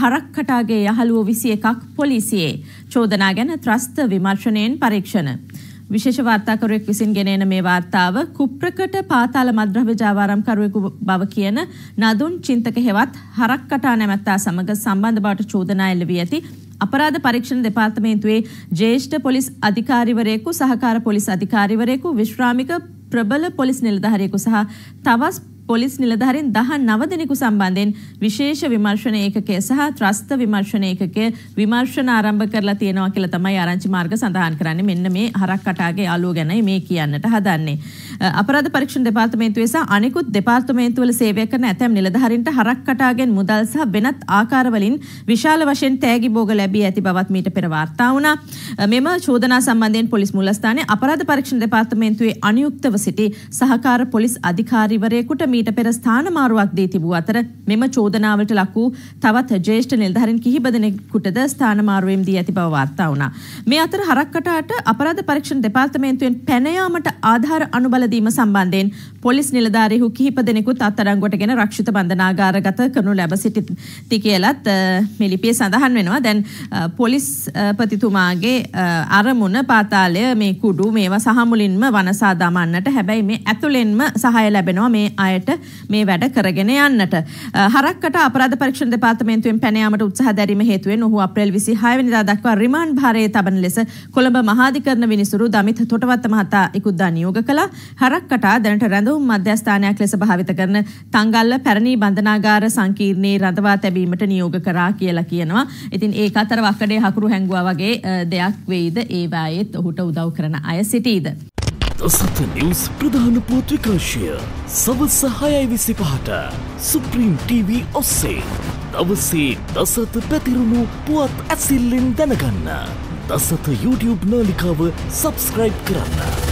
හරක්කටාගේ යහළුවෝ විසි එකක් පොලිසියේ චෝදනා ගැන ත්‍රස්ත විමර්ශණයෙන් පරීක්ෂණ. විශේෂ වාර්තාකරුවෙක් විසින් ගෙනෙන මේ වාර්තාව කුප්‍රකට පාතාල මද්‍රව්‍ය ජාවාරම්කරුවෙකු බව කියන නදුන් චින්තක හෙවත් හරක්කටා නැමැත්තා සමග සම්බන්ධ බවට චෝදනා එල්ල වී ඇති අපරාධ පරීක්ෂණ දෙපාර්තමේන්තුවේ ජ්‍යෙෂ්ඨ පොලිස් අධිකාරිවරයෙකු සහකාර පොලිස් අධිකාරිවරයෙකු විශ්‍රාමික ප්‍රබල පොලිස් නිලධාරියෙකු සහ තවස් පොලිස් නිලධාරීන් 19 දෙනෙකු සම්බන්ධයෙන් විශේෂ විමර්ශන ඒකකය සහ ත්‍රස්ත විමර්ශන ඒකකය විමර්ශන ආරම්භ කරලා තියෙනවා කියලා තමයි ආරංචි මාර්ග සඳහන් කරන්නේ. මෙන්න මේ හරක් කටාගේ යාළුව ගැනයි මේ කියන්නට හදන්නේ. අපරාධ පරීක්ෂණ දෙපාර්තමේන්තුවේ සහ අනෙකුත් දෙපාර්තමේන්තුවල සේවය කරන ඇතැම් නිලධාරීන්ට හරක් කටාගෙන් මුදල් සහ වෙනත් ආකාරවලින් විශාල වශයෙන් තෑගි භෝග ලැබී ඇති බවත් මීට පෙර වාර්තා වුණා. මෙම චෝදනා සම්බන්ධයෙන් පොලිස් මූලස්ථානයේ අපරාධ පරීක්ෂණ දෙපාර්තමේන්තුවේ අනියුක්තව සිටි සහකාර පොලිස් අධිකාරිවරයෙකුට මීට පෙර ස්ථානමාරුවක් දී තිබූ අතර මෙම චෝදනාවලට ලකූ තවත් ජේෂ්ඨ නිලධාරීන් කිහිප දෙනෙකුටද ස්ථානමාරුවෙන් දී ඇති බව වාර්තා වුණා. මේ අතර හරක්කටාට අපරාධ පරීක්ෂණ දෙපාර්තමේන්තුවෙන් පැන යාමට ආධාර අනුබල සහදීම සම්බන්ධයෙන් පොලිස් නිලධාරීහු කිහිප දෙනෙකුත් අත්අඩංගුවටගෙන රක්ෂිත බන්ධනාගාරගත කරනු ලැබ සිටි කියලත් මේ ලිපියේ සඳහන් වෙනවා. දැන් පොලිස්පතිතුමාගේ අරමුණ පාතාලය මේ කුඩු මේවා සහ මුලින්ම වනසා දමන්නට හැබැයි මේ ඇතුළෙන්ම සහාය ලැබෙනවා මේ අයට මේ වැඩ කරගෙන යන්නට. හරක්කට අපරාධ පරීක්ෂණ දෙපාර්තමේන්තුවෙන් පැන යාමට උත්සාහ දැරීම හේතුවෙන් ඔහු අප්‍රේල් 26 වෙනිදා දක්වා රිමාන්ඩ් භාරයේ තබන ලෙස කොළඹ මහාධිකරණ විනිසුරු දමිත තොටවත්ත මහතා ඉක්ුද්දා නියෝග කළා. හරක්කටා දැනට රැඳවුම් මධ්‍යස්ථානයක් ලෙස භාවිත කරන තංගල්ල පැරණි බන්ධනාගාර සංකීර්ණයේ රඳවා තැබීමට නියෝග කරා කියලා කියනවා. ඉතින් ඒක අතර වක්කඩේ හකුරු හැංගුවා වගේ දෙයක් වෙයිද ඒ වායේත් ඔහුට උදව් කරන අය සිටීද. සත නිවස් ප්‍රධාන පුවත් විකාශය සවස් සහයයි විසි පහට සුප්‍රීම් TV ඔස්සේ දවසේ දසත පැතිරුණු පුවත් ඇසිල්ලෙන් දැනගන්න. දසත YouTube නාලිකාව සබස්ක්‍රයිබ් කරන්න.